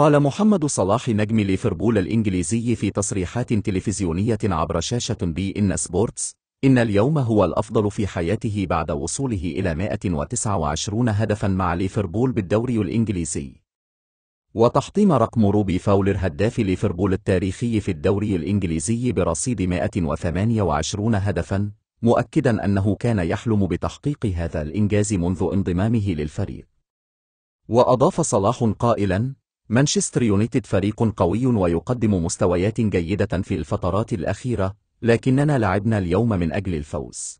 قال محمد صلاح نجم ليفربول الإنجليزي في تصريحات تلفزيونية عبر شاشة بي إن سبورتس إن اليوم هو الأفضل في حياته بعد وصوله إلى 129 هدفا مع ليفربول بالدوري الإنجليزي وتحطيم رقم روبي فاولر هداف ليفربول التاريخي في الدوري الإنجليزي برصيد 128 هدفا مؤكدا أنه كان يحلم بتحقيق هذا الإنجاز منذ انضمامه للفريق وأضاف صلاح قائلا مانشستر يونايتد فريق قوي ويقدم مستويات جيدة في الفترات الأخيرة لكننا لعبنا اليوم من أجل الفوز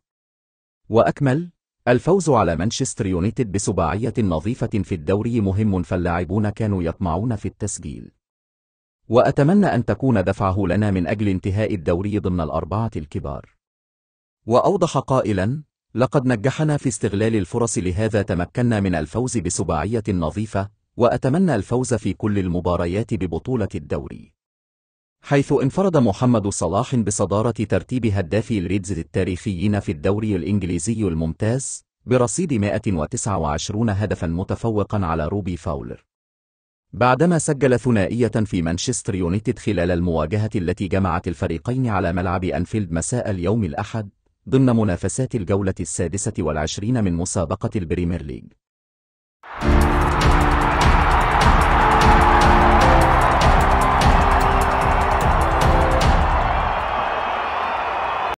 وأكمل الفوز على مانشستر يونايتد بسباعية نظيفة في الدوري مهم فاللاعبون كانوا يطمعون في التسجيل وأتمنى أن تكون دفعه لنا من أجل انتهاء الدوري ضمن الأربعة الكبار وأوضح قائلا لقد نجحنا في استغلال الفرص لهذا تمكنا من الفوز بسباعية نظيفة وأتمنى الفوز في كل المباريات ببطولة الدوري حيث انفرد محمد صلاح بصدارة ترتيب هدافي الريدز التاريخيين في الدوري الإنجليزي الممتاز برصيد 129 هدفا متفوقا على روبي فاولر بعدما سجل ثنائية في مانشستر يونايتد خلال المواجهة التي جمعت الفريقين على ملعب أنفيلد مساء اليوم الأحد ضمن منافسات الجولة السادسة والعشرين من مسابقة البريمير ليج